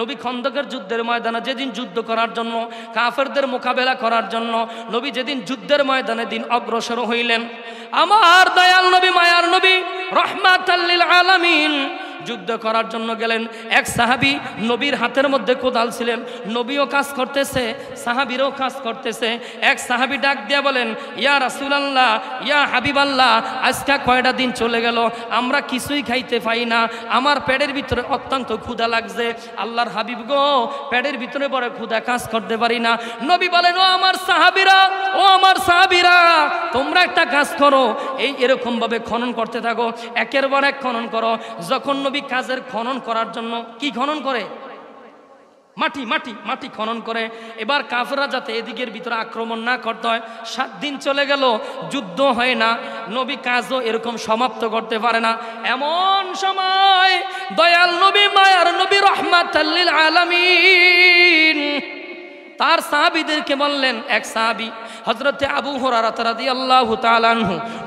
নবী খন্দকের যুদ্ধের ময়দানে যেদিন যুদ্ধ করার জন্য কাফেরদের মোকাবেলা করার জন্য নবী যেদিন যুদ্ধের ময়দানে দিন অগ্রসর হইলেন আমার দয়াল নবী মায়ার নবী রহমাত যুদ্ধ করার জন্য গেলেন এক সাহাবি নবীর হাতের মধ্যে কোদাল ছিলেন নবীও কাজ করতেছে সাহাবিরও কাজ করতেছে এক সাহাবি ডাক দিয়ে বলেন ইয়া রাসুলাল্লাহ ইয়া হাবিবাল্লাহ আজকে কয়টা দিন চলে গেল আমরা কিছুই খাইতে পাই না আমার প্যাডের ভিতরে অত্যন্ত ক্ষুধা লাগছে আল্লাহর হাবিব গো প্যাডের ভিতরে বড় ক্ষুধা কাজ করতে পারি না নবী বলেন ও আমার সাহাবিরা ও আমার সাহাবিরা তোমরা একটা কাজ করো এই এরকমভাবে খনন করতে থাকো একের পর এক খনন করো যখন মানবিক কাজের খনন করার জন্য কি খনন করে মাটি মাটি মাটি খনন করে এবার কাফরা যাতে এদিকের ভিতরে আক্রমণ না করতে হয় সাত দিন চলে গেল যুদ্ধ হয় না নবী কাজও এরকম সমাপ্ত করতে পারে না এমন সময় দয়াল নবী মায়ার নবী রহমাত আলামিন তার সাহাবিদেরকে বললেন এক সাহাবি হজরতে আবু হরারাতি আল্লাহ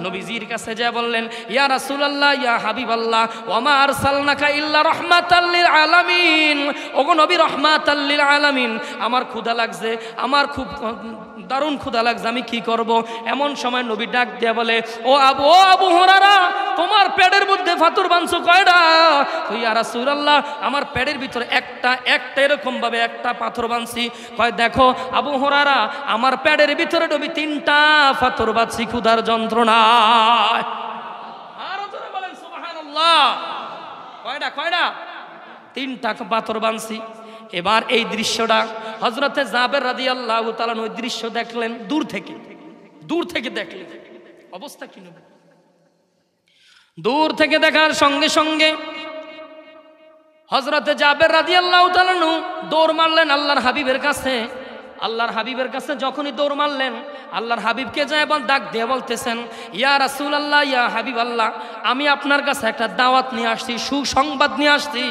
নবীজির কাছে যা বললেন ইয়া রাসুল্লাহ ইয়া হাবিব আল্লাহ ওমার সালনাকা ইল্লা রহমাত আলমিন আলামিন ওগো নবী রহমাত আলমিন আলামিন আমার ক্ষুধা লাগছে আমার খুব দারুণ ক্ষুদা লাগছে আমি কি করব। এমন সময় নবী ডাক দেয়া বলে ও আবু ও আবু হরারা তোমার প্যাডের মধ্যে ফাতুর বানছো কয়টা ওই আর সুরাল্লাহ আমার প্যাডের ভিতরে একটা একটা ভাবে একটা পাথর বানছি কয় দেখো আবু হরারা আমার প্যাডের ভিতরে নবী তিনটা ফাতুর বাঁধছি ক্ষুধার যন্ত্রণা কয়টা কয়টা তিনটা পাথর বানছি এবার এই দৃশ্যটা হজরতে জাবের রাজি আল্লাহ তালান ওই দৃশ্য দেখলেন দূর থেকে দূর থেকে দেখলেন অবস্থা কি দূর থেকে দেখার সঙ্গে সঙ্গে হজরতে জাবের রাজি আল্লাহ তালানু দৌড় মারলেন আল্লাহর হাবিবের কাছে আল্লাহর হাবিবের কাছে যখনই দৌড় মারলেন আল্লাহর হাবিবকে যায় এবং ডাক দিয়ে বলতেছেন ইয়া রাসুল আল্লাহ ইয়া হাবিব আল্লাহ আমি আপনার কাছে একটা দাওয়াত নিয়ে আসছি সুসংবাদ নিয়ে আসছি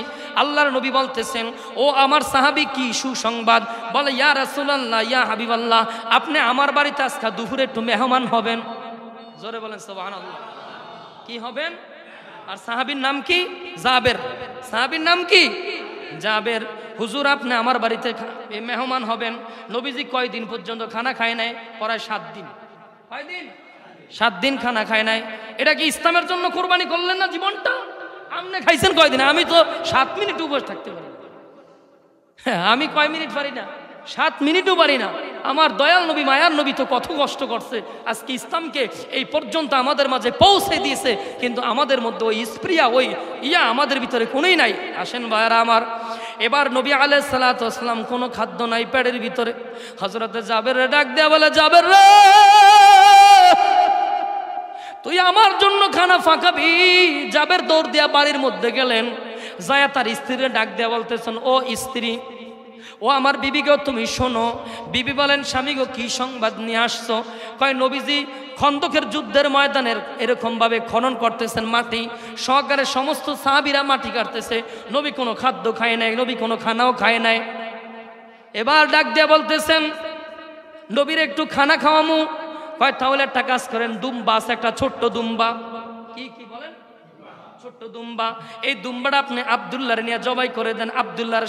আল্লাহর নবী বলতেছেন ও আমার সাহাবি কি সুসংবাদ বলে ইয়া রাসুলাল্লাহ ইয়া হাবিবাল্লাহ আপনি আমার বাড়িতে আজকে দুপুরে একটু মেহমান হবেন জোরে বলেন সোহান কি হবেন আর সাহাবির নাম কি জাবের সাহাবির নাম কি জাবের হুজুর আপনি আমার বাড়িতে মেহমান হবেন নবীজি কয়দিন পর্যন্ত খানা খায় নাই পরায় সাত দিন কয়দিন সাত দিন খানা খায় নাই এটা কি ইসলামের জন্য কোরবানি করলেন না জীবনটা আপনি খাইছেন কয়দিন আমি তো সাত মিনিট উপোস থাকতে পারি হ্যাঁ আমি কয় মিনিট পারি না সাত মিনিটও পারি না আমার দয়াল নবী মায়ার নবী তো কত কষ্ট করছে আজকে ইসলামকে এই পর্যন্ত আমাদের মাঝে পৌঁছে দিয়েছে কিন্তু আমাদের মধ্যে ওই স্প্রিয়া ওই ইয়া আমাদের ভিতরে কোনোই নাই আসেন ভাইয়ারা আমার এবার নবী আলহ সালাতাম কোনো খাদ্য নাই প্যাডের ভিতরে হজরতে যাবের ডাক দেওয়া বলে যাবের রে তুই আমার জন্য খানা ফাঁকাবি জাবের দৌড় দিয়া বাড়ির মধ্যে গেলেন যায়া তার স্ত্রীরে ডাক দেয়া বলতেছেন ও স্ত্রী ও আমার বিবিকে তুমি শোনো বিবি বলেন স্বামী গো কি সংবাদ নিয়ে আসছো কয় নবীজি খন্দকের যুদ্ধের ময়দানের এরকমভাবে খনন করতেছেন মাটি সহকারে সমস্ত সাহাবিরা মাটি কাটতেছে নবী কোনো খাদ্য খায় নাই নবী কোনো খানাও খায় নাই এবার ডাক দিয়ে বলতেছেন নবীর একটু খানা খাওয়ামু কয় তাহলে একটা কাজ করেন দুম্বা আছে একটা ছোট্ট দুম্বা কি কি ছোট্ট দুম্বা এই দুম্বাটা আপনি নিয়ে জবাই করে দেন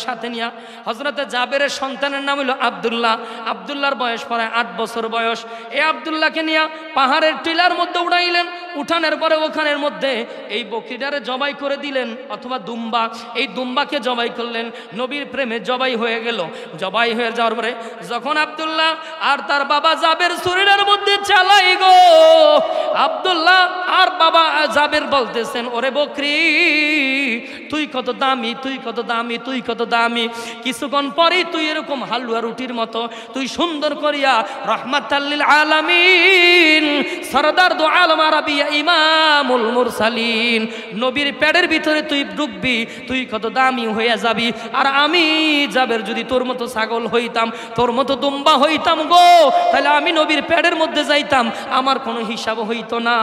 সাথে নিয়ে হজরতে জাবেরের সন্তানের নাম হলো আবদুল্লাহ বয়স প্রায় আট বছর বয়স এই আবদুল্লাহকে নিয়ে পাহাড়ের টিলার মধ্যে উড়াইলেন উঠানের পরে ওখানের মধ্যে এই জবাই করে দিলেন অথবা দুম্বা এই দুম্বাকে জবাই করলেন নবীর প্রেমে জবাই হয়ে গেল জবাই হয়ে যাওয়ার পরে যখন আবদুল্লাহ আর তার বাবা জাবের শরীরের মধ্যে চালাই গো আবদুল্লাহ আর বাবা জাবের বলতেছেন ওরে বউ বকরি তুই কত দামি তুই কত দামি তুই কত দামি কিছুক্ষণ পরেই তুই এরকম হালুয়া রুটির মতো তুই সুন্দর করিয়া রহমাতাল্লিল আলামিন সরদার দো আলম আরবিয়া ইমামুল মুরসালিন নবীর প্যাডের ভিতরে তুই ডুববি তুই কত দামি হইয়া যাবি আর আমি যাবের যদি তোর মতো ছাগল হইতাম তোর মতো দুম্বা হইতাম গো তাহলে আমি নবীর প্যাডের মধ্যে যাইতাম আমার কোনো হিসাব হইতো না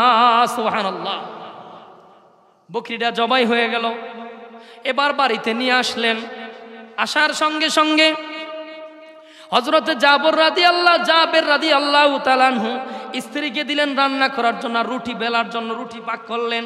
সোহান আল্লাহ বকরিটা জবাই হয়ে গেল এবার বাড়িতে নিয়ে আসলেন আসার সঙ্গে সঙ্গে হজরতে জাবর রাদি আল্লাহ জাবের রাদি আল্লাহ তালানহু স্ত্রীকে দিলেন রান্না করার জন্য রুটি বেলার জন্য রুটি পাক করলেন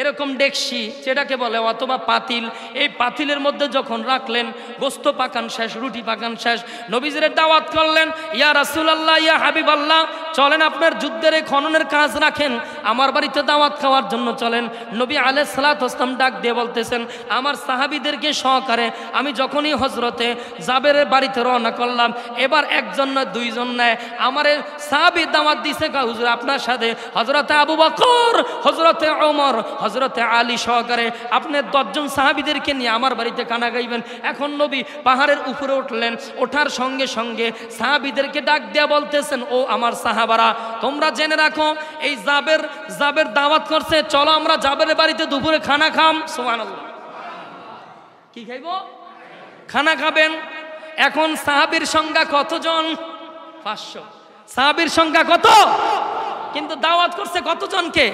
এরকম ডেকসি সেটাকে বলে অথবা পাতিল এই পাতিলের মধ্যে যখন রাখলেন গোস্ত পাকান শেষ রুটি পাকান শেষ নবীজের দাওয়াত করলেন ইয়া রাসুলাল্লাহ ইয়া হাবিব আল্লাহ চলেন আপনার যুদ্ধের এই খননের কাজ রাখেন আমার বাড়িতে দাওয়াত খাওয়ার জন্য চলেন নবী আলে সালাত হোসলাম ডাক দিয়ে বলতেছেন আমার সাহাবিদেরকে সহকারে আমি যখনই হজরতে জাবের বাড়িতে রওনা করলাম এবার একজন নয় দুইজন নেয় আমারে সাবি দামাত দিছে কা হুজুর আপনার সাথে হজরতে আবু বকর হজরতে অমর হজরতে আলী সহকারে আপনি দশজন সাহাবিদেরকে নিয়ে আমার বাড়িতে কানা গাইবেন এখন নবী পাহাড়ের উপরে উঠলেন ওঠার সঙ্গে সঙ্গে সাহাবিদেরকে ডাক দেয়া বলতেছেন ও আমার সাহাবারা তোমরা জেনে রাখো এই জাবের জাবের দাওয়াত করছে চলো আমরা জাবের বাড়িতে দুপুরে খানা খাম সোমান কি খাইব খানা খাবেন এখন সাহাবির সংখ্যা কতজন পাঁচশো সাহাবির সংখ্যা কত কিন্তু দাওয়াত করছে কতজনকে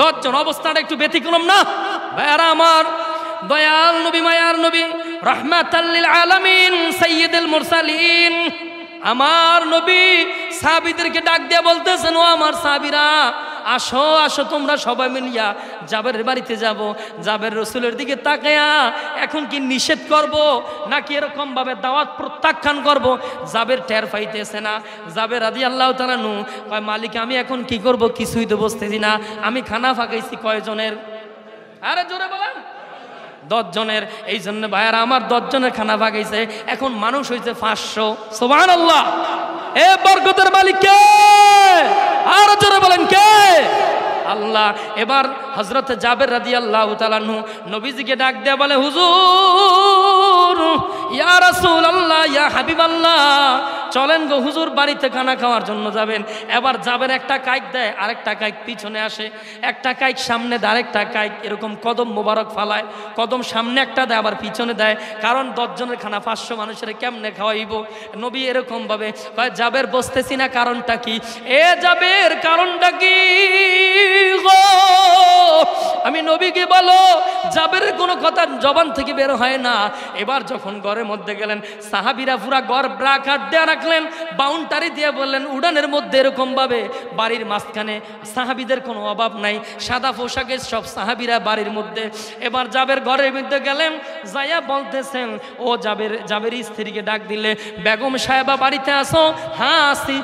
দশজন অবস্থাটা একটু ব্যতিক্রম না ভাইয়ারা আমার দয়াল নবী মায়ার নবী রহমাতাল্লিল আলমিন সৈয়দুল মুরসালিন আমার নবী সাহাবীদেরকে ডাক দিয়ে বলতেছেন ও আমার সাবিরা আসো আসো তোমরা সবাই মিলিয়া জাবের বাড়িতে যাব জাবের রসুলের দিকে তাকায়া এখন কি নিষেধ করব নাকি এরকমভাবে দাওয়াত প্রত্যাখ্যান করব জাবের টের পাইতেছে না জাবের আদি আল্লাহ তালানু কয় মালিক আমি এখন কি করব কিছুই তো বসতেছি না আমি খানা ফাঁকাইছি কয়জনের আরে জোরে বলেন দশজনের এই জন্য ভাইয়ারা আমার দশজনের খানা ভাগাইছে এখন মানুষ হয়েছে পাঁচশো সোমান আল্লাহ এ বরগতের মালিক কে আর বলেন কে আল্লাহ এবার হজরত জাবের রাজি আল্লাহ তালানু নবীজিকে ডাক দেয়া বলে হুজুর ইয়া রাসুল আল্লাহ ইয়া হাবিব আল্লাহ চলেন গো হুজুর বাড়িতে খানা খাওয়ার জন্য যাবেন এবার যাবেন একটা কাইক দেয় আরেকটা কাইক পিছনে আসে একটা কাইক সামনে দেয় আরেকটা কাইক এরকম কদম মোবারক ফালায় কদম সামনে একটা দেয় আবার পিছনে দেয় কারণ দশজনের খানা পাঁচশো মানুষের কেমনে খাওয়াইব নবী এরকমভাবে কয় যাবের বসতেছি না কারণটা কি এ যাবের কারণটা কি গো আমি নবীকে বলো জাবের কোনো কথা জবান থেকে বের হয় না এবার যখন ঘরের মধ্যে গেলেন সাহাবিরা পুরা ঘর ব্রাক হাট দেওয়া রাখলেন বাউন্ডারি দিয়ে বললেন উড়ানের মধ্যে এরকমভাবে বাড়ির মাঝখানে সাহাবিদের কোনো অভাব নাই সাদা পোশাকে সব সাহাবিরা বাড়ির মধ্যে এবার জাবের ঘরের মধ্যে গেলেন যাইয়া বলতেছেন ও জাবের যাবের স্ত্রীকে ডাক দিলে বেগম সাহেবা বাড়িতে আসো হ্যাঁ আসি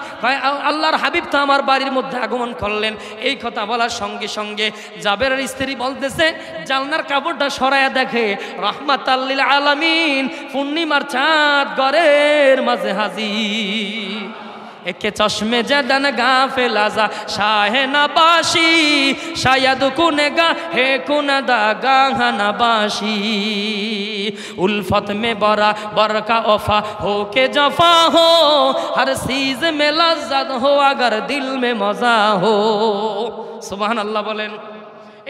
আল্লাহর হাবিব তো আমার বাড়ির মধ্যে আগমন করলেন এই কথা বলার সঙ্গে সঙ্গে জাবেরের স্ত্রী বলতেছে জালনার কাপড়টা সরায়া দেখে রহমাত আল্লিল আলামিন পূর্ণিমার চাঁদ গড়ের মাঝে হাজি একে চশমে জদন গা ফেলাজা শাহে বাসি শায়দ কুনে গা হে কুন দা গাহা বাসি উলফত মে বরা বরকা ওফা হো কে জফা হো হর সিজ মে লজ্জাত হো আগর দিল মে মজা হো সুবহান আল্লাহ বলেন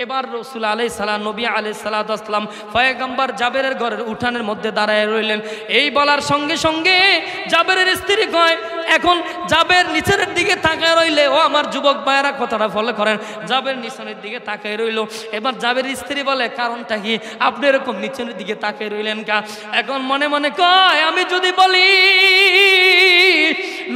এবার রসুল আলাই সাল্লাহ নবী আলি সাল্লাহাম ফয়েগাম্বার জাবেরের ঘরের উঠানের মধ্যে দাঁড়ায় রইলেন এই বলার সঙ্গে সঙ্গে জাবেরের স্ত্রী কয় এখন জাবের নিচের দিকে তাকায় রইলে ও আমার যুবক ভাইয়েরা কথাটা ফলো করেন জাবের নিচনের দিকে তাকায় রইল এবার জাবের স্ত্রী বলে কারণটা কি আপনি এরকম নিচনের দিকে তাকায় রইলেন কা এখন মনে মনে কয় আমি যদি বলি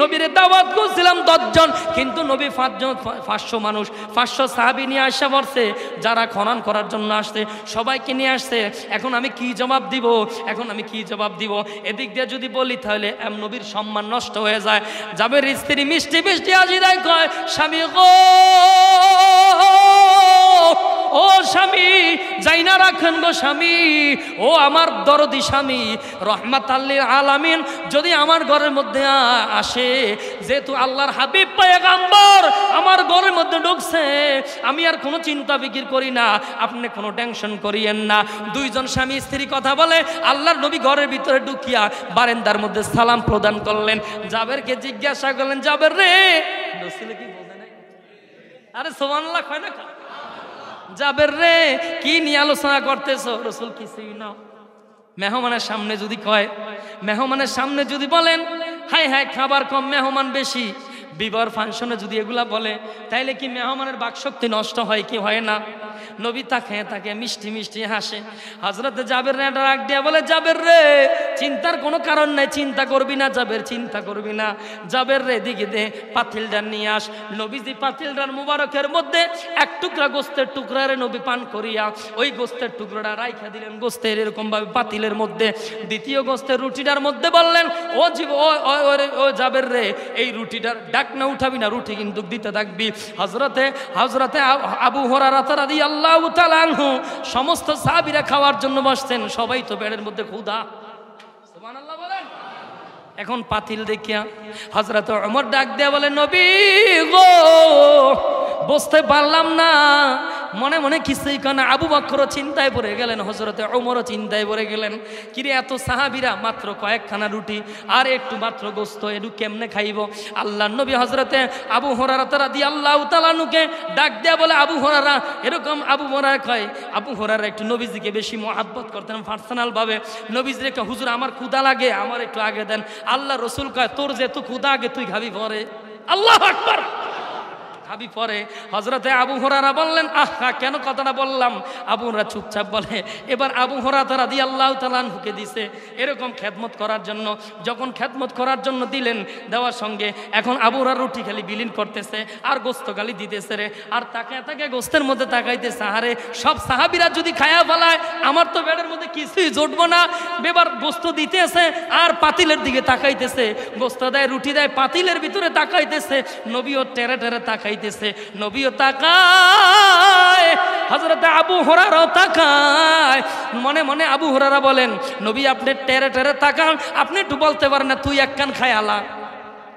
নবীর দাওয়াত করছিলাম দশজন কিন্তু নবী পাঁচজন পাঁচশো মানুষ পাঁচশো সাহাবি নিয়ে আসা পড়ছে যারা খনন করার জন্য আসছে সবাইকে নিয়ে আসছে এখন আমি কি জবাব দিব এখন আমি কি জবাব দিব এদিক দিয়ে যদি বলি তাহলে এম নবীর সম্মান নষ্ট হয়ে যায় যাবে স্ত্রী মিষ্টি মিষ্টি আজিরাই কয় স্বামী গো ও স্বামী যাই না রাখেন গো স্বামী ও আমার দরদি স্বামী রহমাত আল্লির আলামিন যদি আমার ঘরের মধ্যে আসে যেহেতু আল্লাহর হাবিব পায়গাম্বর আমার ঘরের মধ্যে ঢুকছে আমি আর কোনো চিন্তা বিকির করি না আপনি কোনো টেনশন করিয়েন না দুইজন স্বামী স্ত্রী কথা বলে আল্লাহর নবী ঘরের ভিতরে ঢুকিয়া বারেন্দার মধ্যে সালাম প্রদান করলেন জাবেরকে জিজ্ঞাসা করলেন যাবের রে কি আরে সোমান্লা খয় না যাবের রে কি নিয়ে আলোচনা করতেছ রসুল কিছুই না মেহমানের সামনে যদি কয় মেহমানের সামনে যদি বলেন হাই হাই খাবার কম মেহমান বেশি বিবর ফাংশনে যদি এগুলা বলে তাইলে কি মেহমানের বাকশক্তি নষ্ট হয় কি হয় না নবী তাকে তাকে মিষ্টি মিষ্টি হাসে হাজরত যাবের রে ডাক দিয়া বলে যাবের রে চিন্তার কোনো কারণ নাই চিন্তা করবি না যাবের চিন্তা করবি না যাবের রে দিকে দে পাতিলডার নিয়ে আস নবীজি পাতিলডার মুবারকের মধ্যে এক টুকরা গোস্তের টুকরা রে নবী পান করিয়া ওই গোস্তের টুকরাটা রাইখা দিলেন গোস্তের এরকমভাবে পাতিলের মধ্যে দ্বিতীয় গোস্তের রুটিটার মধ্যে বললেন ও জীব ও যাবের রে এই রুটিটার ডাক না উঠাবি না রুটি কিন্তু দিতে থাকবি হজরতে হজরতে আবু হরা রাতারাদি আল্লাহ সমস্ত সাবিরা খাওয়ার জন্য বসতেন সবাই তো বেড়ের মধ্যে ক্ষুধা এখন পাতিল দেখিয়া হজরত অমর ডাক দেয়া বলে নবী গো বসতে পারলাম না মনে মনে কিসেই কানা আবু বাক্করও চিন্তায় পড়ে গেলেন হজরতে ওমরও চিন্তায় পড়ে গেলেন কিরে এত সাহাবিরা মাত্র কয়েকখানা রুটি আর একটু মাত্র গোস্ত এটু কেমনে খাইব আল্লাহ নবী হজরতে আবু হরারা তারা দিয়ে আল্লাহ তালানুকে ডাক দেয়া বলে আবু হরারা এরকম আবু হরার কয় আবু হরারা একটু নবীজিকে বেশি মহাব্বত করতেন পার্সোনালভাবে নবীজির একটা হুজুর আমার ক্ষুদা লাগে আমার একটু আগে দেন আল্লাহ রসুল কয় তোর যে তুই ক্ষুদা আগে তুই খাবি পরে আল্লাহ আকবার ভাবি পরে হজরতে আবু হোরারা বললেন আহা কেন কথাটা বললাম আবুরা চুপচাপ বলে এবার আবু হরা তারা দিয়ে আল্লাহ তালানহুকে দিছে এরকম খেদমত করার জন্য যখন খেদমত করার জন্য দিলেন দেওয়ার সঙ্গে এখন আবুরা রুটি খালি বিলীন করতেছে আর গোস্ত গালি দিতেছে রে আর তাকে তাকে গোস্তের মধ্যে তাকাইতে সাহারে সব সাহাবিরা যদি খায়া ফেলায় আমার তো বেডের মধ্যে কিছুই জুটবো না বেবার গোস্ত দিতেছে আর পাতিলের দিকে তাকাইতেছে গোস্ত দেয় রুটি দেয় পাতিলের ভিতরে তাকাইতেছে নবীও টেরে টেরে তাকাই হইতেছে নবীও তাকায় হজরত আবু হরারও তাকায় মনে মনে আবু হরারা বলেন নবী আপনি টেরে টেরে তাকান আপনি একটু বলতে পারেন না তুই এক কান খায় আলা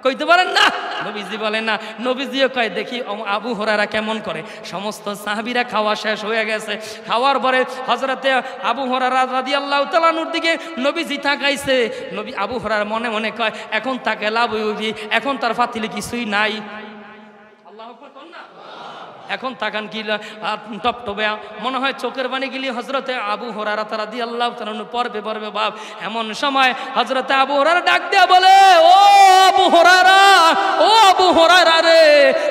কইতে পারেন না নবীজি বলেন না নবীজিও কয় দেখি আবু হরারা কেমন করে সমস্ত সাহাবিরা খাওয়া শেষ হয়ে গেছে খাওয়ার পরে হজরতে আবু হরারা রাদি আল্লাহ তালানুর দিকে নবীজি তাকাইছে নবী আবু হরার মনে মনে কয় এখন তাকে লাভ এখন তার ফাতিলে কিছুই নাই এখন তাকান কি টপ মনে হয় চোখের বাণী গিলি হজরতে আবু হরারা তারা দিয়ে আল্লাহ তালু পর্বে পর্বে বাপ এমন সময় হজরতে আবু হরারা ডাক দেয়া বলে ও আবু হরারা ও আবু হরারা রে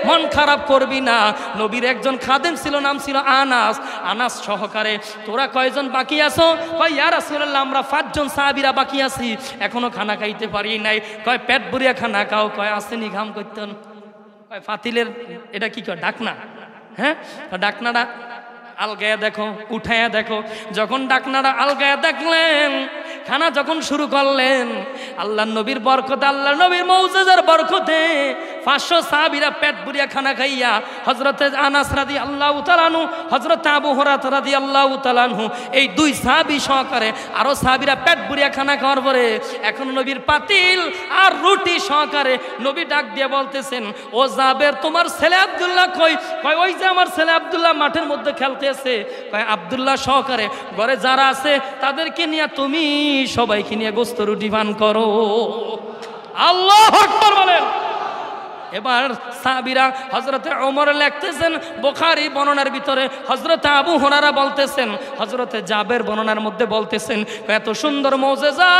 মন খারাপ করবি না নবীর একজন খাদেম ছিল নাম ছিল আনাস আনাস সহকারে তোরা কয়জন বাকি আছো কয় ইয়ার আসলাল্লাহ আমরা পাঁচজন সাহাবিরা বাকি আছি এখনো খানা খাইতে পারি নাই কয় পেট ভরিয়া খানা খাও কয় আসেনি ঘাম করতেন কয় ফাতিলের এটা কি কয় ডাকনা হ্যাঁ ডাকনারা আলগায়া দেখো উঠায়া দেখো যখন ডাকনারা আলগায়া দেখলেন খানা যখন শুরু করলেন আল্লাহ নবীর বরকতে আল্লাহ নবীর মৌজাজার বরকতে পাঁচশো সাহাবিরা পেট বুড়িয়া খানা খাইয়া হজরতে আনাস রাদি আল্লাহ উতালানু হজরত আবু হরাত রাদি আল্লাহ উতালানু এই দুই সাহাবি সহকারে আরও সাহাবিরা পেট বুড়িয়া খানা খাওয়ার পরে এখন নবীর পাতিল আর রুটি সহকারে নবী ডাক দিয়ে বলতেছেন ও জাবের তোমার ছেলে আবদুল্লাহ কই কয় ওই যে আমার ছেলে আবদুল্লাহ মাঠের মধ্যে খেলতে আছে কয় আবদুল্লাহ সহকারে ঘরে যারা আছে তাদেরকে নিয়ে তুমি সবাইকে নিয়ে গোস্ত রুটি পান করো আল্লাহ বলেন এবার সাবিরা হজরতে ওমর লেখতেছেন বোখারি বর্ণনার ভিতরে হজরতে আবু হোনারা বলতেছেন হজরতে জাবের বর্ণনার মধ্যে বলতেছেন এত সুন্দর মৌজেজা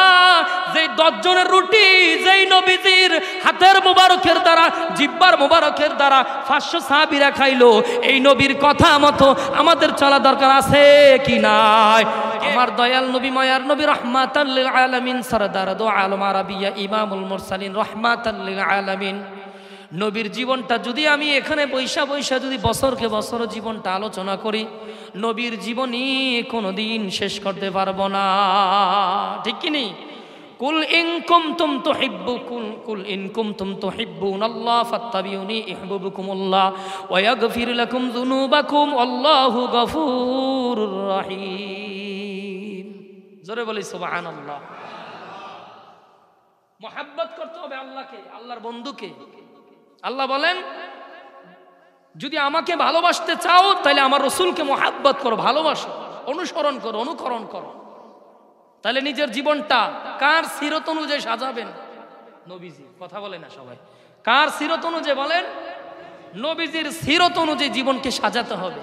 যে দশজনের রুটি যেই নবীজির হাতের মোবারকের দ্বারা জিব্বার মোবারকের দ্বারা পাঁচশো সাবিরা খাইলো এই নবীর কথা মতো আমাদের চলা দরকার আছে কি নাই আমার দয়াল নবী মায়ার নবী রহমাতাল্লিল আলমিন সরদার দো আলম আরবিয়া ইমামুল মুরসালিন রহমাতাল্লিল আলামিন নবীর জীবনটা যদি আমি এখানে বৈশা বৈশা যদি বছরকে বছর জীবনটা আলোচনা করি নবীর জীবনই কোনো দিন শেষ করতে পারবো না ঠিক নেই কুল ইনকুম তুম তো হিব্বু কুল কুল ইনকুম তুম তো হিব্বু আল্লাহ ফাত্তাবিউনি ইহবুবুকুম আল্লাহ ইগফির লাকুম যুনুবাকুম আল্লাহু গফুরুর রহিম জোরে বলি সুবহানাল্লাহ মোহাব্বত করতে হবে আল্লাহকে আল্লাহর বন্ধুকে আল্লাহ বলেন যদি আমাকে ভালোবাসতে চাও তাহলে আমার রসুলকে মহাব্বত করো ভালোবাসো অনুসরণ করো অনুকরণ করো তাহলে নিজের জীবনটা কার সিরত অনুযায়ী সাজাবেন নবীজি কথা বলে না সবাই কার সিরত অনুযায়ী বলেন নবীজির সিরত অনুযায়ী জীবনকে সাজাতে হবে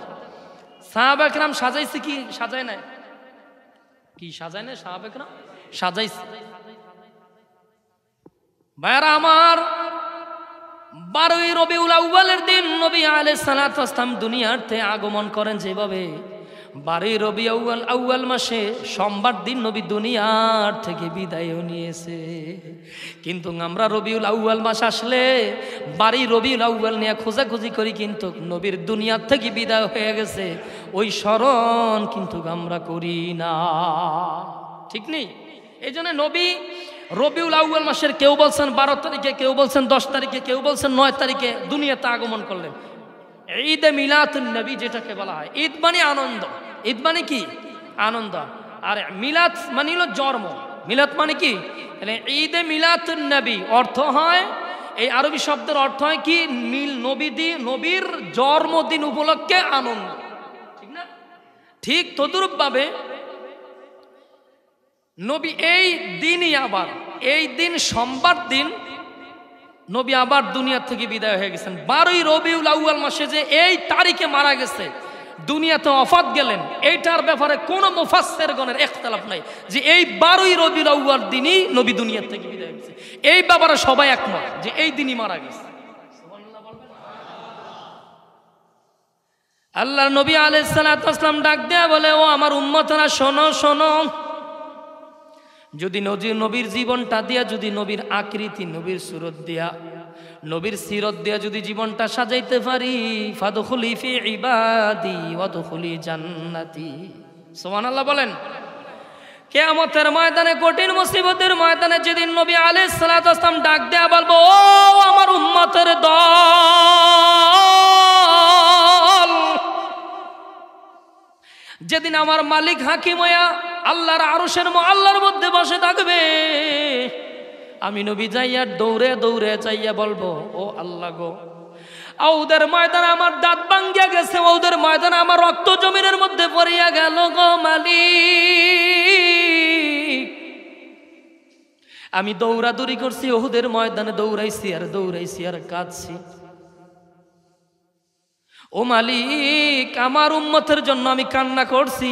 সাহাবাকরাম সাজাইছে কি সাজায় নাই কি সাজায় না সাহাবাকরাম সাজাইছে ভাইরা আমার বারোই রবিউল আউ্বালের দিন নবী আলে সালাতাম দুনিয়াতে আগমন করেন যেভাবে বারোই রবি আউ্বাল আউ্বাল মাসে সোমবার দিন নবী দুনিয়ার থেকে বিদায়ও নিয়েছে কিন্তু আমরা রবিউল আউ্বাল মাস আসলে বাড়ি রবিউল আউ্বাল নিয়ে খোঁজাখুঁজি করি কিন্তু নবীর দুনিয়ার থেকে বিদায় হয়ে গেছে ওই স্মরণ কিন্তু আমরা করি না ঠিক নেই এই জন্য নবী রবিউল আউ্য়াল মাসের কেউ বলছেন বারো তারিখে কেউ বলছেন দশ তারিখে কেউ বলছেন নয় তারিখে দুনিয়াতে আগমন করলেন ঈদে মিলাতুন নবী যেটাকে বলা হয় ঈদ মানে আনন্দ ঈদ মানে কি আনন্দ আর মিলাত মানে হলো জন্ম মিলাত মানে কি তাহলে ঈদে মিলাতুন নবী অর্থ হয় এই আরবি শব্দের অর্থ হয় কি মিল নবীদি নবীর জন্মদিন উপলক্ষে আনন্দ ঠিক না ঠিক তদুরূপভাবে নবী এই দিনই আবার এই দিন সোমবার দিন নবী আবার দুনিয়ার থেকে বিদায় হয়ে গেছেন বারোই রবিউল আউয়াল মাসে যে এই তারিখে মারা গেছে দুনিয়াতে অফাত গেলেন এইটার ব্যাপারে কোনো মুফাসের গণের একতলাফ নাই যে এই বারোই রবিউল আউয়াল দিনই নবী দুনিয়ার থেকে বিদায় গেছে এই ব্যাপারে সবাই একমত যে এই দিনই মারা গেছে আল্লাহ নবী আলাইসালাম ডাক দেয়া বলে ও আমার উম্মতরা শোনো শোনো যদি নজির নবীর জীবনটা দিয়া যদি নবীর আকৃতি নবীর সুরত দিয়া নবীর সিরত দিয়া যদি জীবনটা সাজাইতে পারি ফাদুখুলি ফি ইবাদি ওয়াদুখুলি জান্নাতি সুবহানাল্লাহ বলেন কেয়ামতের ময়দানে কঠিন মুসিবতের ময়দানে যেদিন নবী আলাইহিস সালাতু আসসালাম ডাক দেয়া বলবো ও আমার উম্মতের দল যেদিন আমার মালিক হইয়া আল্লাহর আরসের আল্লাহর মধ্যে বসে থাকবে আমি নবী যাইয়া দৌড়ে দৌড়ে চাইয়া বলবো ও আল্লাহ গো ওদের ময়দানে আমার দাঁত ভাঙ্গিয়া গেছে ওদের ময়দানে আমার রক্ত জমিনের মধ্যে পড়িয়া গেল গো মালিক আমি দৌড়াদৌড়ি করছি ওহুদের ময়দানে দৌড়াইছি আর দৌড়াইছি আর কাঁদছি ও মালিক আমার উন্মতের জন্য আমি কান্না করছি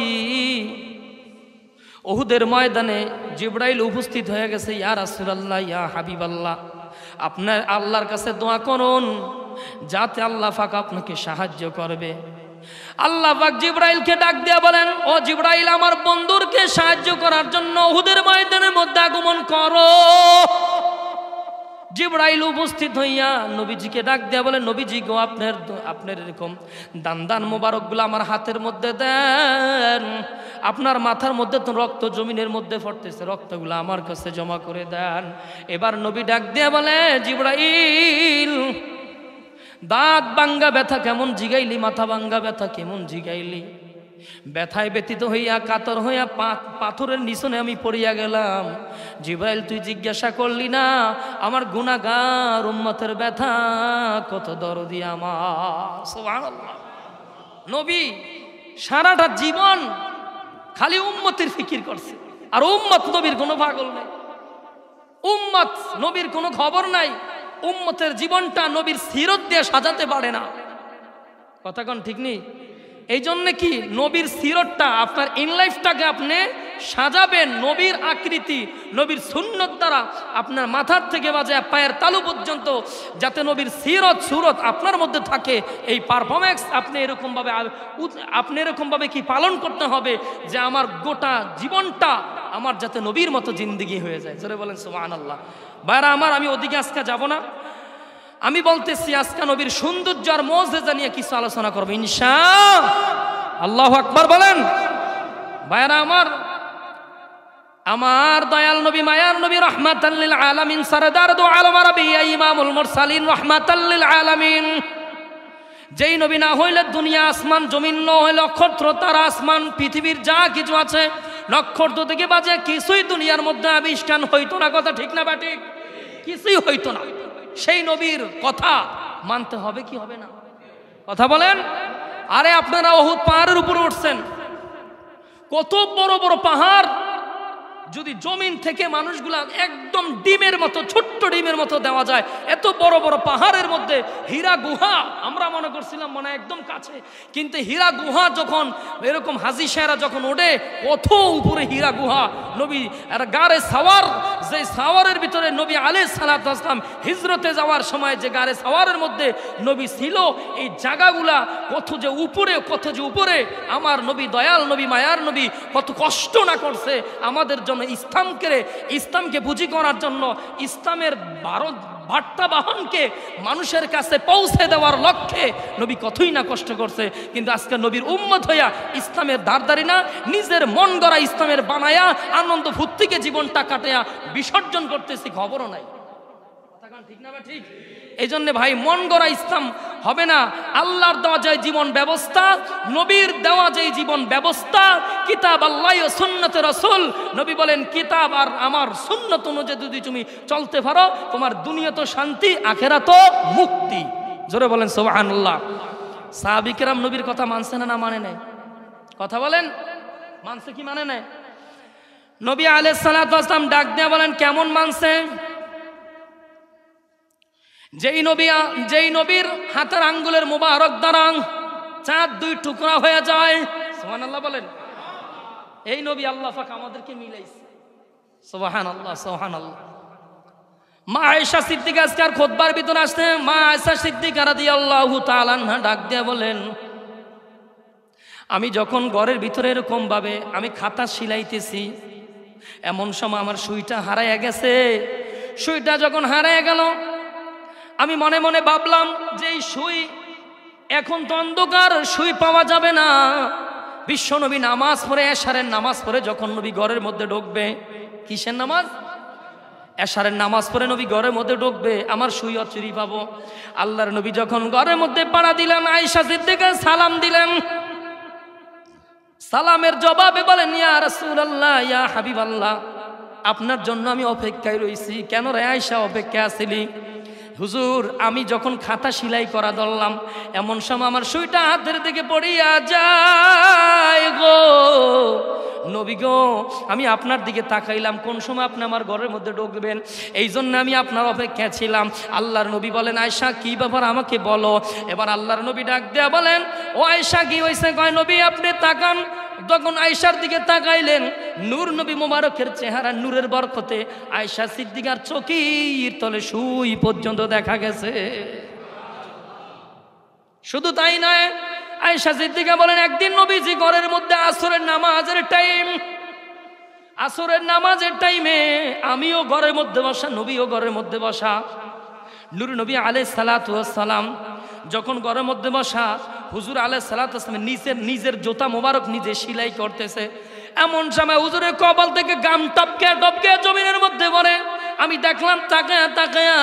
ওহুদের ময়দানে জিব্রাইল উপস্থিত হয়ে গেছে ইয়া রাসুলাল্লাহ ইয়া হাবিব আল্লাহ আপনার আল্লাহর কাছে দোয়া করুন যাতে আল্লাহ ফাঁক আপনাকে সাহায্য করবে আল্লাহ পাক জিব্রাইলকে ডাক দিয়ে বলেন ও জিব্রাইল আমার বন্ধুরকে সাহায্য করার জন্য ওহুদের ময়দানের মধ্যে আগমন করো জিবরাইল উপস্থিত হইয়া নবীজিকে ডাক দেয়া বলে নবীজি গো আপনার আপনার এরকম দান দান মোবারকগুলো আমার হাতের মধ্যে দেন আপনার মাথার মধ্যে তো রক্ত জমিনের মধ্যে ফরতেছে রক্তগুলো আমার কাছে জমা করে দেন এবার নবী ডাক দেয়া বলে জিবরাইল দাঁত বাঙ্গা ব্যথা কেমন জিগাইলি মাথা বাঙ্গা ব্যথা কেমন জিগাইলি ব্যথায় ব্যতীত হইয়া কাতর হইয়া পাথরের নিশনে আমি পড়িয়া গেলাম জিব্রাইল তুই জিজ্ঞাসা করলি না আমার গুণাগার উম্মতের ব্যথা কত দরদি আমার নবী সারাটা জীবন খালি উম্মতের ফিকির করছে আর উম্মত নবীর কোনো পাগল নেই উম্মত নবীর কোনো খবর নাই উম্মতের জীবনটা নবীর সিরত দিয়ে সাজাতে পারে না কথা কন ঠিক নেই এই জন্যে কি নবীর সিরতটা আপনার ইনলাইফটাকে আপনি সাজাবেন নবীর আকৃতি নবীর সুন্নত দ্বারা আপনার মাথার থেকে বাজে পায়ের তালু পর্যন্ত যাতে নবীর সিরত সুরত আপনার মধ্যে থাকে এই পারফরমেন্স আপনি এরকমভাবে আপনি এরকমভাবে কি পালন করতে হবে যে আমার গোটা জীবনটা আমার যাতে নবীর মতো জিন্দিগি হয়ে যায় জোরে বলেন সুমান আল্লাহ বাইরা আমার আমি ওদিকে আজকে যাব না আমি বলতেছি আজকে নবীর সৌন্দর্য আর মজেজা নিয়ে কিছু আলোচনা করবো ইনশা আল্লাহ আকবর বলেন ভাইরা আমার আমার দয়াল নবী মায়ার নবী রহমাতাল্লিল আলামিন সরদার দো আলম রবিয়া ইমামুল মুরসালিন রহমাতাল্লিল আলামিন যেই নবী না হইলে দুনিয়া আসমান জমিন ন হইলে অক্ষত্র তার আসমান পৃথিবীর যা কিছু আছে নক্ষত্র থেকে বাজে কিছুই দুনিয়ার মধ্যে আবিষ্কার হইতো না কথা ঠিক না বা ঠিক কিছুই হইতো না সেই নবীর কথা মানতে হবে কি হবে না কথা বলেন আরে আপনারা অহুত পাহাড়ের উপরে উঠছেন কত বড় বড় পাহাড় যদি জমিন থেকে মানুষগুলা একদম ডিমের মতো ছোট্ট ডিমের মতো দেওয়া যায় এত বড় বড় পাহাড়ের মধ্যে হীরা গুহা আমরা মনে করছিলাম মনে একদম কাছে কিন্তু হীরা গুহা যখন এরকম হাজি সাহেরা যখন ওঠে অত উপরে হীরা গুহা নবী আর গাড়ে সাওয়ার যে সাওয়ারের ভিতরে নবী আলে সালাতাম হিজরতে যাওয়ার সময় যে গাড়ে সাওয়ারের মধ্যে নবী ছিল এই জায়গাগুলা কত যে উপরে কত যে উপরে আমার নবী দয়াল নবী মায়ার নবী কত কষ্ট না করছে আমাদের জন্য জন্য ইসলামকে ইসলামকে বুঝি করার জন্য ইসলামের ভারত বার্তাবাহনকে মানুষের কাছে পৌঁছে দেওয়ার লক্ষ্যে নবী কতই না কষ্ট করছে কিন্তু আজকে নবীর উম্মত হইয়া ইসলামের দারদারি না নিজের মন গড়া ইসলামের বানায়া আনন্দ ফুর্তিকে জীবনটা কাটায়া বিসর্জন করতেছি খবরও নাই ঠিক না বা ঠিক এই জন্যে ভাই মন গড়া ইসলাম হবে না আল্লাহর দেওয়া যায় জীবন ব্যবস্থা নবীর দেওয়া যায় জীবন ব্যবস্থা কিতাব আল্লাহ সুন্নতে রসুল নবী বলেন কিতাব আর আমার সুন্নত অনুযায়ী যদি তুমি চলতে পারো তোমার দুনিয়া তো শান্তি আখেরা তো মুক্তি জোরে বলেন সোহান আল্লাহ সাহাবিকেরাম নবীর কথা মানছে না না মানে নেয় কথা বলেন মানছে কি মানে নেয় নবী আলহ সালাম ডাক দেয়া বলেন কেমন মানছে যেই নবী যেই নবীর হাতের আঙ্গুলের মুবারক দ্বারা চাঁদ দুই টুকরা হয়ে যায় সোহান আল্লাহ বলেন এই নবী আল্লাহ ফাঁকা আমাদেরকে মিলাইছে সোহান আল্লাহ সোহান আল্লাহ মা আয়সা সিদ্দিক আর খোদবার ভিতরে আসতে মা আয়সা সিদ্দিক আরা আল্লাহ তালান্না ডাক দিয়ে বলেন আমি যখন ঘরের ভিতরে এরকমভাবে আমি খাতা সিলাইতেছি এমন সময় আমার সুইটা হারাইয়া গেছে সুইটা যখন হারাইয়া গেল আমি মনে মনে ভাবলাম যে এই সুই এখন তো অন্ধকার সুই পাওয়া যাবে না বিশ্বনবী নামাজ পড়ে এশারের নামাজ পড়ে যখন নবী ঘরের মধ্যে ঢুকবে কিসের নামাজ এশারের নামাজ পড়ে নবী ঘরের মধ্যে ঢুকবে আমার সুই অচুরি পাবো আল্লাহর নবী যখন ঘরের মধ্যে পাড়া দিলেন আয়সা সিদ্দিকে সালাম দিলেন সালামের জবাবে বলেন ইয়া রসুল আল্লাহ ইয়া হাবিব আল্লাহ আপনার জন্য আমি অপেক্ষায় রয়েছি কেন রে আয়সা অপেক্ষায় আসিলি হুজুর আমি যখন খাতা সিলাই করা ধরলাম এমন সময় আমার সুইটা হাতের দিকে পড়িয়া যায় গো নবী গো আমি আপনার দিকে তাকাইলাম কোন সময় আপনি আমার ঘরের মধ্যে ঢুকবেন এই জন্য আমি আপনার অপেক্ষা ছিলাম আল্লাহর নবী বলেন আয়সা কি ব্যাপার আমাকে বলো এবার আল্লাহর নবী ডাক দেয়া বলেন ও আয়সা কি হয়েছে কয় নবী আপনি তাকান তখন আয়সার দিকে তাকাইলেন নূর নবী মোবারকের চেহারা নূরের বরকতে আয়সা সিদ্দিকার চকির তলে সুই পর্যন্ত দেখা গেছে শুধু তাই নয় আয়সা সিদ্দিকা বলেন একদিন নবীজি ঘরের মধ্যে আসরের নামাজের টাইম আসরের নামাজের টাইমে আমিও ঘরের মধ্যে বসা নবীও ঘরের মধ্যে বসা নুর নবী আলে সালাম যখন ঘরের মধ্যে বসা হুজুর আলে সালাতামের নিজের নিজের জোতা মোবারক নিজে সিলাই করতেছে এমন সময় হুজুরের কপাল থেকে গাম টপকে টপকে জমিনের মধ্যে পড়ে আমি দেখলাম তাকায়া তাকায়া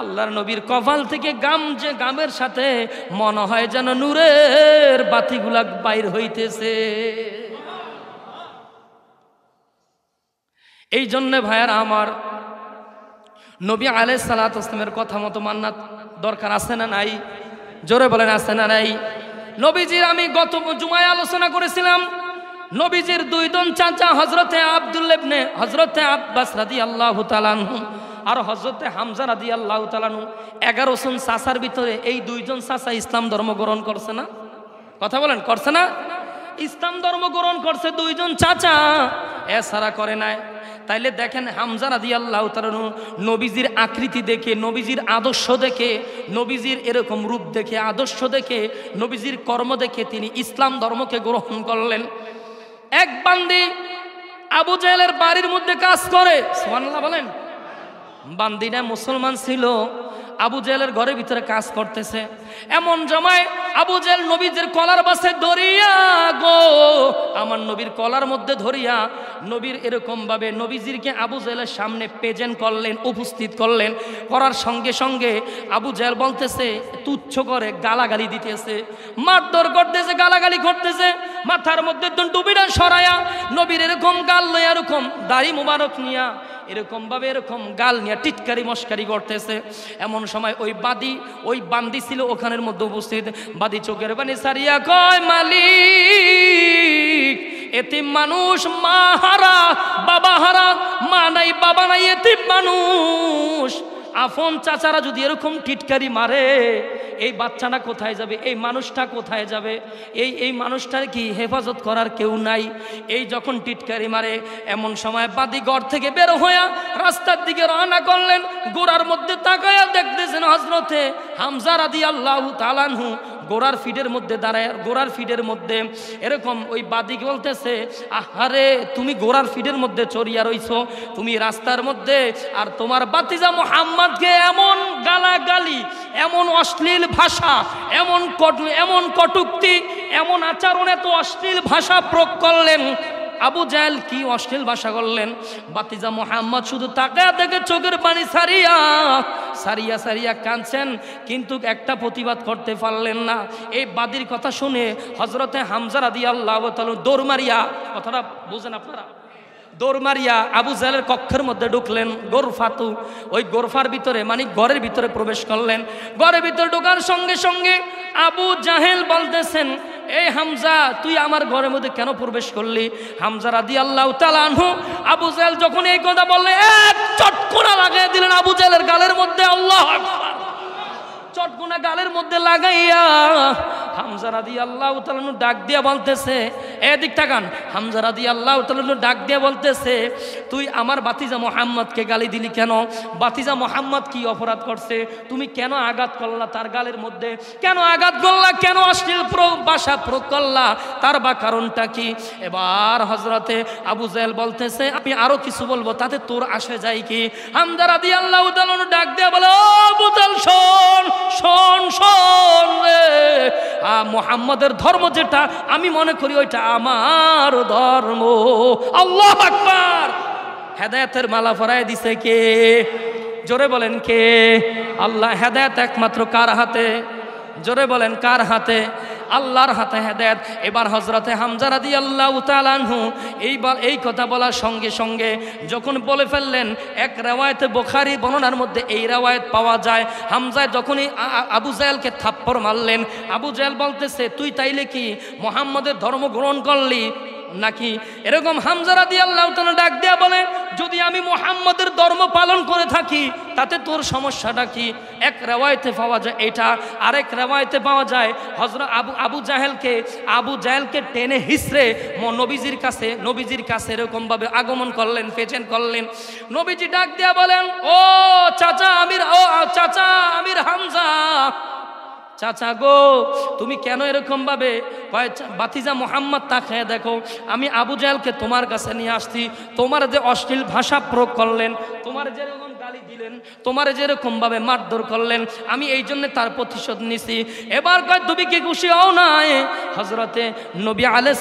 আল্লাহর নবীর কপাল থেকে গাম যে গামের সাথে মনে হয় যেন নূরের বাতিগুলা বাইর হইতেছে এই জন্য ভাইয়ার আমার নবী আলে সালাত ইসলামের কথা মতো মান্নাত দরকার আছে না নাই জোরে বলেন আছে না নাই নবীজির আমি গত জুমায় আলোচনা করেছিলাম নবীজির দুই দন চাচা হজরতে আবদুল্লেবনে হজরতে আব্বাস রাদি আল্লাহ তালান আর হজরতে হামজা রাদি আল্লাহ তালানু এগারো সন সাসার ভিতরে এই দুইজন সাসা ইসলাম ধর্ম গ্রহণ করছে না কথা বলেন করছে না ইসলাম ধর্ম গ্রহণ করছে দুইজন চাচা এছাড়া করে নাই তাইলে দেখেন হামজা রাজি আল্লাহ তালানু নবীজির আকৃতি দেখে নবীজির আদর্শ দেখে নবীজির এরকম রূপ দেখে আদর্শ দেখে নবীজির কর্ম দেখে তিনি ইসলাম ধর্মকে গ্রহণ করলেন এক বান্দি আবু জাহেলের বাড়ির মধ্যে কাজ করে সোহান্লা বলেন বান্দিনা মুসলমান ছিল আবু জেলের ঘরের ভিতরে কাজ করতেছে এমন জমায় আবু জেল নবীজের কলার বাসে ধরিয়া গো আমার নবীর কলার মধ্যে ধরিয়া নবীর এরকমভাবে নবীজিরকে আবু জেলের সামনে পেজেন করলেন উপস্থিত করলেন করার সঙ্গে সঙ্গে আবু জেল বলতেছে তুচ্ছ করে গালাগালি দিতেছে মারধর করতেছে গালাগালি করতেছে মাথার মধ্যে ডুবিরা সরায়া নবীর এরকম গাল লয়া এরকম দাড়ি মুবারক নিয়া এরকমভাবে এরকম গাল নিয়ে টিটকারি মস্কারি করতেছে এমন সময় ওই বাদি ওই বান্দি ছিল ওখানের মধ্যে উপস্থিত বাদি চোখের বানি সারিয়া কয় মালিক এতে মানুষ মা হারা বাবা হারা মা নাই বাবা নাই এতে মানুষ আফন চাচারা যদি এরকম টিটকারি মারে এই বাচ্চাটা কোথায় যাবে এই মানুষটা কোথায় যাবে এই এই মানুষটার কি হেফাজত করার কেউ নাই এই যখন টিটকারি মারে এমন সময় বাদি ঘর থেকে বের হইয়া রাস্তার দিকে রওনা করলেন গোড়ার মধ্যে তাকায়া দেখতেছেন হজরতে হামজারা দিয়ে আল্লাহ তালানহু গোড়ার ফিডের মধ্যে দাঁড়ায় গোড়ার ফিডের মধ্যে এরকম ওই বাদিক বলতেছে আহারে তুমি গোড়ার ফিডের মধ্যে চড়িয়া রইছো তুমি রাস্তার মধ্যে আর তোমার বাতিজা মোহাম্মদকে এমন গালাগালি এমন অশ্লীল ভাষা এমন কটু এমন কটুক্তি এমন আচরণে তো অশ্লীল ভাষা প্রয়োগ করলেন আবু জাহেল কি অশ্লীল ভাষা করলেন বাতিজা মোহাম্মদ শুধু তাকায়া থেকে চোখের পানি সারিয়া সারিয়া সারিয়া কাঁদছেন কিন্তু একটা প্রতিবাদ করতে পারলেন না এই বাদির কথা শুনে হজরতে হামজারা দিয়া আল্লাহ দৌড় মারিয়া কথাটা বোঝেন আপনারা দৌড় মারিয়া আবু জালের কক্ষের মধ্যে ঢুকলেন গোরফাতু ওই গোরফার ভিতরে মানে ঘরের ভিতরে প্রবেশ করলেন ঘরের ভিতরে ঢোকার সঙ্গে সঙ্গে আবু জাহেল বলতেছেন এই হামজা তুই আমার ঘরের মধ্যে কেন প্রবেশ করলি হামজা রাদি আল্লাহ তালানহু আবু জাহেল যখন এই কথা বললে এক চটকোনা লাগিয়ে দিলেন আবু জালের গালের মধ্যে আল্লাহ চটকোনা গালের মধ্যে লাগাইয়া হামজারা দিয়ে আল্লাহ তালু ডাক দিয়ে বলতেছে এদিক তাকান হামজারা দিয়ে আল্লাহ তালু ডাক দিয়ে বলতেছে তুই আমার বাতিজা মোহাম্মদকে গালি দিলি কেন বাতিজা মোহাম্মদ কি অপরাধ করছে তুমি কেন আঘাত করলা তার গালের মধ্যে কেন আঘাত করলা কেন অশ্লীল বাসা প্রয়োগ করলা তার বা কারণটা কি এবার হজরতে আবু জাহেল বলতেছে আমি আরো কিছু বলবো তাতে তোর আসে যায় কি হামজারা দিয়ে আল্লাহ তালু ডাক দিয়ে বলো বুতাল শোন শোন শোন মোহাম্মদের ধর্ম যেটা আমি মনে করি ওইটা আমার ধর্ম আল্লাহ আকবার হেদায়তের মালা ফরায় দিছে কে জোরে বলেন কে আল্লাহ হেদায়ত একমাত্র কার হাতে জোরে বলেন কার হাতে আল্লাহর হাতে হেদায়ত এবার হজরতে হামজা আদি আল্লাহ তালানহু এইবার এই কথা বলার সঙ্গে সঙ্গে যখন বলে ফেললেন এক রেওয়ায়তে বোখারি বর্ণনার মধ্যে এই রেওয়ায়ত পাওয়া যায় হামজায় যখনই আবু জায়ালকে থাপ্পড় মারলেন আবু জায়াল বলতেছে তুই তাইলে কি মোহাম্মদের ধর্ম গ্রহণ করলি নাকি এরকম হামজারা দিয়ে আল্লাহ ডাক দেয়া বলে যদি আমি মোহাম্মদের ধর্ম পালন করে থাকি তাতে তোর সমস্যাটা কি এক রেওয়ায়তে পাওয়া যায় এটা আরেক রেওয়ায়তে পাওয়া যায় হজরত আবু আবু জাহেলকে আবু জাহেলকে টেনে হিসড়ে নবীজির কাছে নবীজির কাছে এরকমভাবে আগমন করলেন পেছেন করলেন নবীজি ডাক দেয়া বলেন ও চাচা আমির ও চাচা আমির হামজা চাচা গো তুমি কেন এরকম ভাবে বাতিজা মোহাম্মদ তাকায় দেখো আমি আবু জাহেলকে তোমার কাছে নিয়ে আসছি তোমার যে অশ্লীল ভাষা প্রয়োগ করলেন তোমার যেরকম গালি দিলেন তোমার ভাবে মারধর করলেন আমি এই জন্য তার প্রতিশোধ নিছি এবার কয় তুমি কি খুশি হও নাই হজরতে নবী আলে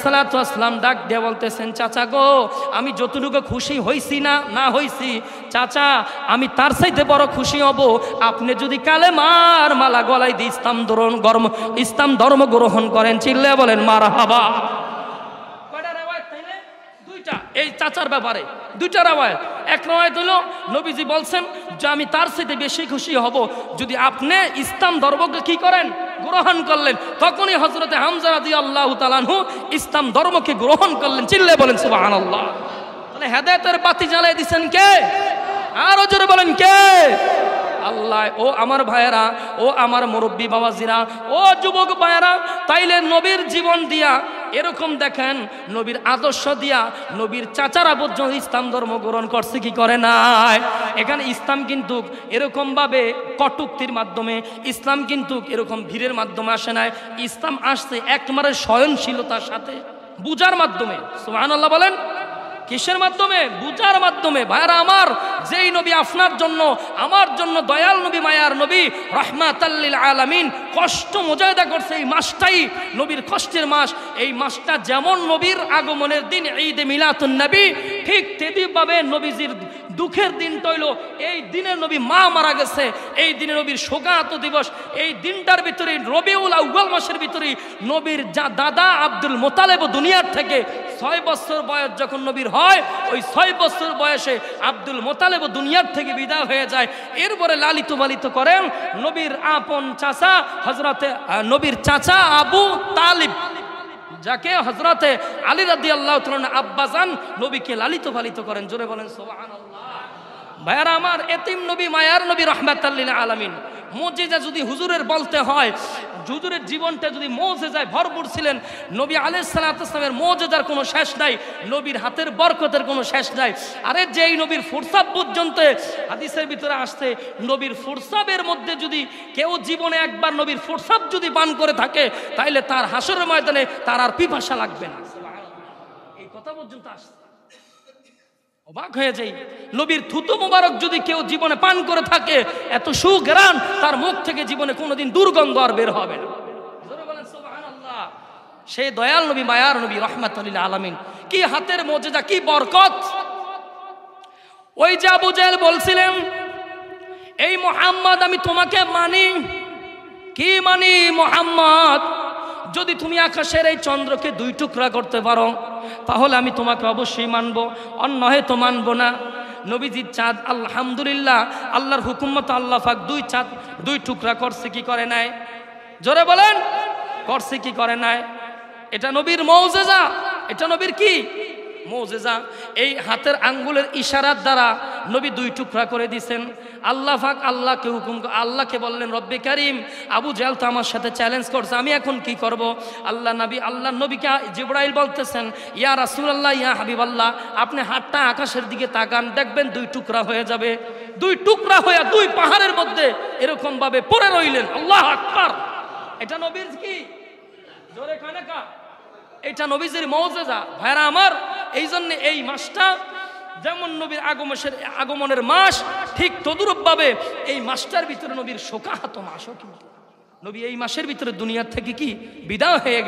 ডাক দিয়ে বলতেছেন চাচা গো আমি যতটুকু খুশি হইছি না না হইছি চাচা আমি তার সাইতে বড় খুশি হব আপনি যদি কালে মার মালা গলায় দিয়ে ইসলাম ধরুন গরম ইসলাম ধর্ম গ্রহণ করেন চিল্লে বলেন মার হাবা এই চাচার ব্যাপারে দুইটা রাওয়ায়ত এক রায়ত হলো নবীজি বলছেন যে আমি তার সাথে বেশি খুশি হব যদি আপনি ইসলাম ধর্মকে কি করেন গ্রহণ করলেন তখনই হজরতে হামজা রাজি আল্লাহ তালানহু ইসলাম ধর্মকে গ্রহণ করলেন চিল্লে বলেন সুবাহ আল্লাহ তাহলে হেদায়তের বাতি জ্বালিয়ে দিচ্ছেন কে আরো জোরে বলেন কে আল্লাহ ও আমার ভাইয়েরা ও আমার মুরব্বী বাবাজিরা ও যুবক ভাইয়েরা তাইলে নবীর জীবন দিয়া এরকম দেখেন নবীর আদর্শ দিয়া নবীর চাচারা পর্যন্ত ইসলাম ধর্ম গ্রহণ করছে কি করে নাই এখানে ইসলাম কিন্তু এরকমভাবে কটুক্তির মাধ্যমে ইসলাম কিন্তু এরকম ভিড়ের মাধ্যমে আসে নাই ইসলাম আসছে একমারের স্বয়নশীলতার সাথে বুজার মাধ্যমে আল্লাহ বলেন কিসের মাধ্যমে বুজার মাধ্যমে ভাইরা আমার যেই নবী আপনার জন্য আমার জন্য দয়াল নবী মায়ার নবী রহমাত আলামিন কষ্ট মোজায়দা করছে এই মাসটাই নবীর কষ্টের মাস এই মাসটা যেমন নবীর আগমনের দিন ঈদে মিলাতুন নবী ঠিক তেদিভাবে নবীজির দুঃখের দিন তৈল এই দিনে নবী মা মারা গেছে এই দিনে নবীর শোকাত দিবস এই দিনটার ভিতরে রবিউল আউ্বাল মাসের ভিতরে নবীর যা দাদা আব্দুল মোতালেব দুনিয়ার থেকে ছয় বছর বয়স যখন নবীর হয় ওই ছয় বছর বয়সে আব্দুল মোতালেব দুনিয়ার থেকে বিদায় হয়ে যায় এরপরে লালিত পালিত করেন নবীর আপন চাচা হজরতে নবীর চাচা আবু তালিব যাকে হজরতে আলী রাদি আল্লাহ আব্বাসান নবীকে লালিত পালিত করেন জোরে বলেন সোহান ভাইয়ারা আমার এতিম নবী মায়ার নবী রহমাত আলামিন মজিজা যদি হুজুরের বলতে হয় জুজুরের জীবনটা যদি যায় ভরপুর ছিলেন নবী আলি সালাতামের মৌজেজার কোনো শেষ নাই নবীর হাতের বরকতের কোনো শেষ নাই আরে যেই নবীর ফুরসাব পর্যন্ত হাদিসের ভিতরে আসছে নবীর ফুরসাবের মধ্যে যদি কেউ জীবনে একবার নবীর ফুরসাব যদি পান করে থাকে তাহলে তার হাসরের ময়দানে তার আর পিপাসা লাগবে না এই কথা পর্যন্ত আসছে অবাক হয়ে যাই নবীর থুতু মুবারক যদি কেউ জীবনে পান করে থাকে এত সুগ্রাণ তার মুখ থেকে জীবনে কোনোদিন দুর্গন্ধ আর বের হবে না সেই দয়াল নবী মায়ার নবী রহমাতুল্লিল আলমিন কি হাতের মজেজা কি বরকত ওই যে আবু জেল বলছিলেন এই মোহাম্মদ আমি তোমাকে মানি কি মানি মোহাম্মদ যদি তুমি আকাশের এই চন্দ্রকে দুই টুকরা করতে পারো তাহলে আমি তোমাকে অবশ্যই মানব অন্য হয়তো মানব না নবীজির চাঁদ আলহামদুলিল্লাহ আল্লাহর হুকুমত আল্লাহ ফাক দুই চাঁদ দুই টুকরা করছে কি করে নাই জোরে বলেন করছে কি করে নাই এটা নবীর মৌজেজা এটা নবীর কি মৌজেজা এই হাতের আঙ্গুলের ইশারার দ্বারা নবী দুই টুকরা করে দিছেন আল্লাহ ফাক আল্লাহকে হুকুম আল্লাহকে বললেন রব্বে কারিম আবু জাল তো আমার সাথে চ্যালেঞ্জ করছে আমি এখন কি করব আল্লাহ নবী আল্লাহ নবীকে জিবরাইল বলতেছেন ইয়া আল্লাহ ইয়া হাবিব আল্লাহ আপনি হাতটা আকাশের দিকে তাকান দেখবেন দুই টুকরা হয়ে যাবে দুই টুকরা হয়ে দুই পাহাড়ের মধ্যে এরকমভাবে পড়ে রইলেন আল্লাহ আকবার এটা নবীর কি জোরে কানে কা এটা নবীজির মৌজেজা ভাইরা আমার এই জন্য এই মাসটা যেমন নবীর আগমনের আগমনের মাস ঠিক তদুরূপভাবে এই মাসটার ভিতরে নবীর শোকাহাত মাসও কিন্তু নবী এই মাসের ভিতরে দুনিয়ার থেকে কি বিদায় হয়ে গেছে